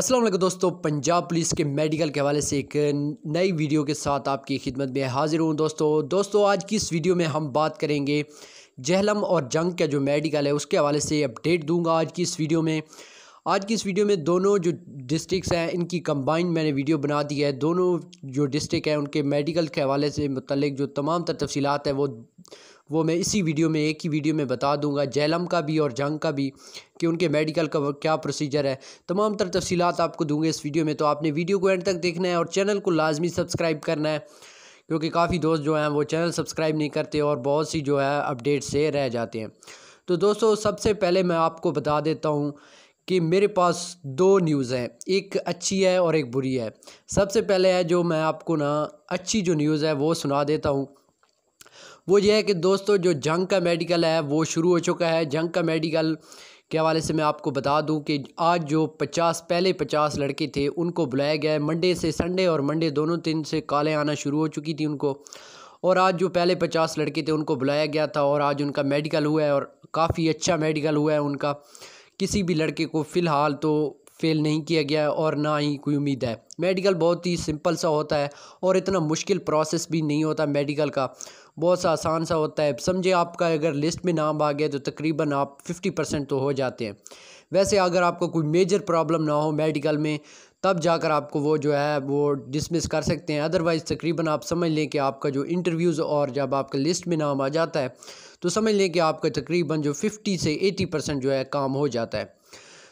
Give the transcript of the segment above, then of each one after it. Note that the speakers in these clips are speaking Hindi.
असलम दोस्तों पंजाब पुलिस के मेडिकल के हवाले से एक नई वीडियो के साथ आपकी खिदमत में हाज़िर हूँ दोस्तों दोस्तों आज की इस वीडियो में हम बात करेंगे जहलम और जंग का जो मेडिकल है उसके हवाले से अपडेट दूंगा आज की इस वीडियो में आज की इस वीडियो में दोनों जो डिस्ट्रिक्स हैं इनकी कंबाइंड मैंने वीडियो बना दी है दोनों जो डिस्ट्रिक्ट हैं उनके मेडिकल के हवाले से मतलब जो तमाम तर तफसीत हैं वो वो मैं इसी वीडियो में एक ही वीडियो में बता दूंगा जैलम का भी और जंग का भी कि उनके मेडिकल का क्या प्रोसीजर है तमाम तर तफसीत आपको दूंगे इस वीडियो में तो आपने वीडियो को एंड तक देखना है और चैनल को लाजमी सब्सक्राइब करना है क्योंकि काफ़ी दोस्त जो हैं वो चैनल सब्सक्राइब नहीं करते और बहुत सी जो है अपडेट से रह जाते हैं तो दोस्तों सबसे पहले मैं आपको बता देता हूँ कि मेरे पास दो न्यूज़ हैं एक अच्छी है और एक बुरी है सबसे पहले है जो मैं आपको ना अच्छी जो न्यूज़ है वो सुना देता हूँ वो ये है कि दोस्तों जो जंग का मेडिकल है वो शुरू हो चुका है जंग का मेडिकल के हवाले से मैं आपको बता दूं कि आज जो पचास पहले पचास लड़के थे उनको बुलाया गया है मंडे से संडे और मंडे दोनों दिन से काले आना शुरू हो चुकी थी उनको और आज जो पहले पचास लड़के थे उनको बुलाया गया था और आज उनका मेडिकल हुआ है और काफ़ी अच्छा मेडिकल हुआ है उनका किसी भी लड़के को फ़िलहाल तो फेल नहीं किया गया है और ना ही कोई उम्मीद है मेडिकल बहुत ही सिंपल सा होता है और इतना मुश्किल प्रोसेस भी नहीं होता मेडिकल का बहुत सा आसान सा होता है समझे आपका अगर लिस्ट में नाम आ गया तो तकरीबन आप फिफ्टी परसेंट तो हो जाते हैं वैसे अगर आपको कोई मेजर प्रॉब्लम ना हो मेडिकल में तब जाकर आपको वो जो है वो डिसमिस कर सकते हैं अदरवाइज़ तकरीबन आप समझ लें कि आपका जो इंटरव्यूज़ और जब आपका लिस्ट में नाम आ जाता है तो समझ लें कि आपका तकरीबन जो फिफ्टी से एटी परसेंट जो है काम हो जाता है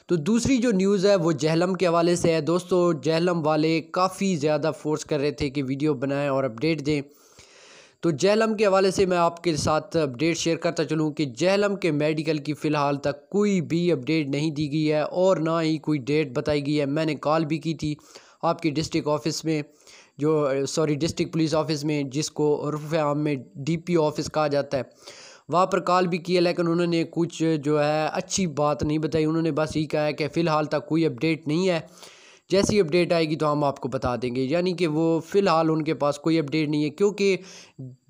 तो दूसरी जो न्यूज़ है वो जहलम के हवाले से है दोस्तों जहलम वाले काफ़ी ज़्यादा फोर्स कर रहे थे कि वीडियो बनाएं और अपडेट दें तो जहलम के हवाले से मैं आपके साथ अपडेट शेयर करता चलूँ कि जहलम के मेडिकल की फ़िलहाल तक कोई भी अपडेट नहीं दी गई है और ना ही कोई डेट बताई गई है मैंने कॉल भी की थी आपकी डिस्ट्रिक्ट ऑफिस में जो सॉरी डिस्ट्रिक्ट पुलिस ऑफिस में जिसको रुफ आम में डीपीओ ऑफिस कहा जाता है वहाँ पर कॉल भी किया लेकिन उन्होंने कुछ जो है अच्छी बात नहीं बताई उन्होंने बस यही कहा है कि फ़िलहाल तक कोई अपडेट नहीं है जैसी अपडेट आएगी तो हम आपको बता देंगे यानी कि वो फ़िलहाल उनके पास कोई अपडेट नहीं है क्योंकि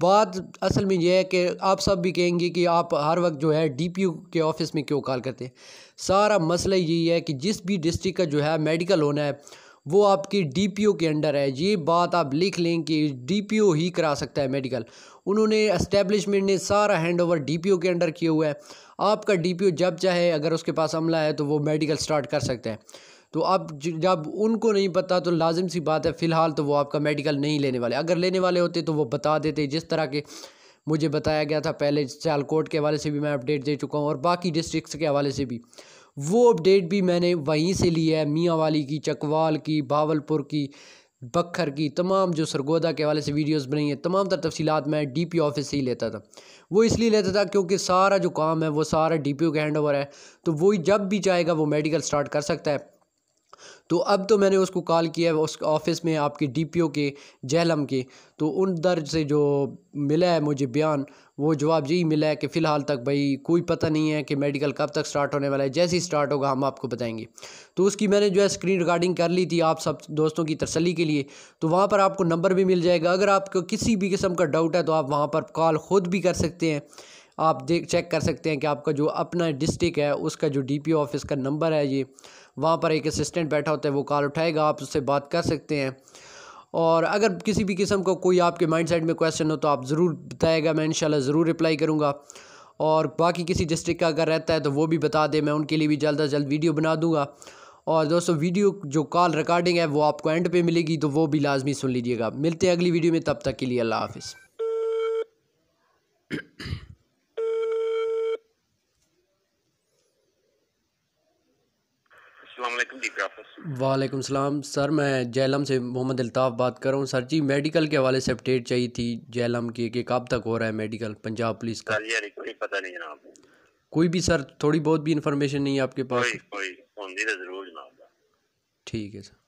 बात असल में यह है कि आप सब भी कहेंगे कि आप हर वक्त जो है डीपीयू के ऑफ़िस में क्यों कॉल करते हैं सारा मसला यही है कि जिस भी डिस्ट्रिक्ट का जो है मेडिकल होना है वो आपकी डीपीओ के अंडर है ये बात आप लिख लें कि डीपीओ ही करा सकता है मेडिकल उन्होंने एस्टेब्लिशमेंट ने सारा hand over D K under किया हुआ है आपका डी जब चाहे अगर उसके पास अमला है तो वो मेडिकल स्टार्ट कर सकता है तो अब जब उनको नहीं पता तो लाजिम सी बात है फ़िलहाल तो वो आपका मेडिकल नहीं लेने वाले अगर लेने वाले होते तो वो बता देते जिस तरह के मुझे बताया गया था पहले सियालकोट के हवाले से भी मैं अपडेट दे चुका हूँ और बाकी डिस्ट्रिक्स के हवाले से भी वो अपडेट भी मैंने वहीं से लिया है मियाँ वाली की चकवाल की बावलपुर की बखर की तमाम जो सरगोदा के हवाले से वीडियोस बनी हैं तमाम तर तफसीत मैं डीपी ऑफिस से ही लेता था वो इसलिए लेता था क्योंकि सारा जो काम है वो सारा डीपीओ के हैंड ओवर है तो वही जब भी चाहेगा वो मेडिकल स्टार्ट कर सकता है तो अब तो मैंने उसको कॉल किया है उस ऑफिस में आपके डीपीओ के जहलम के तो उन दर्ज से जो मिला है मुझे बयान वो जवाब यही मिला है कि फ़िलहाल तक भाई कोई पता नहीं है कि मेडिकल कब तक स्टार्ट होने वाला है जैसे ही स्टार्ट होगा हम आपको बताएंगे तो उसकी मैंने जो है स्क्रीन रिकॉर्डिंग कर ली थी आप सब दोस्तों की तसली के लिए तो वहाँ पर आपको नंबर भी मिल जाएगा अगर आपको किसी भी किस्म का डाउट है तो आप वहाँ पर कॉल ख़ुद भी कर सकते हैं आप देख चेक कर सकते हैं कि आपका जो अपना डिस्ट्रिक्ट है उसका जो डी ऑफिस का नंबर है ये वहाँ पर एक असिस्टेंट बैठा होता है वो कॉल उठाएगा आप उससे बात कर सकते हैं और अगर किसी भी किस्म का को कोई आपके माइंड सेट में क्वेश्चन हो तो आप ज़रूर बताएगा मैं इंशाल्लाह ज़रूर रिप्लाई करूँगा और बाकी किसी डिस्ट्रिक्ट का अगर रहता है तो वो भी बता दे मैं उनके लिए भी जल्द अज जल्द वीडियो बना दूँगा और दोस्तों वीडियो जो कॉल रिकॉर्डिंग है वो आपको एंड पे मिलेगी तो वो भी लाजमी सुन लीजिएगा मिलते हैं अगली वीडियो में तब तक के लिए अल्लाह हाफिज़ वालेकुम सलाम सर मैं जैलम से मोहम्मद अल्ताफ़ बात कर रहा हूँ सर जी मेडिकल के हवाले से अपडेट चाहिए थी जैलम की कि कब तक हो रहा है मेडिकल पंजाब पुलिस का कोई पता नहीं जनाब कोई भी सर थोड़ी बहुत भी इंफॉर्मेशन नहीं है आपके पास तो जनाब ठीक है सर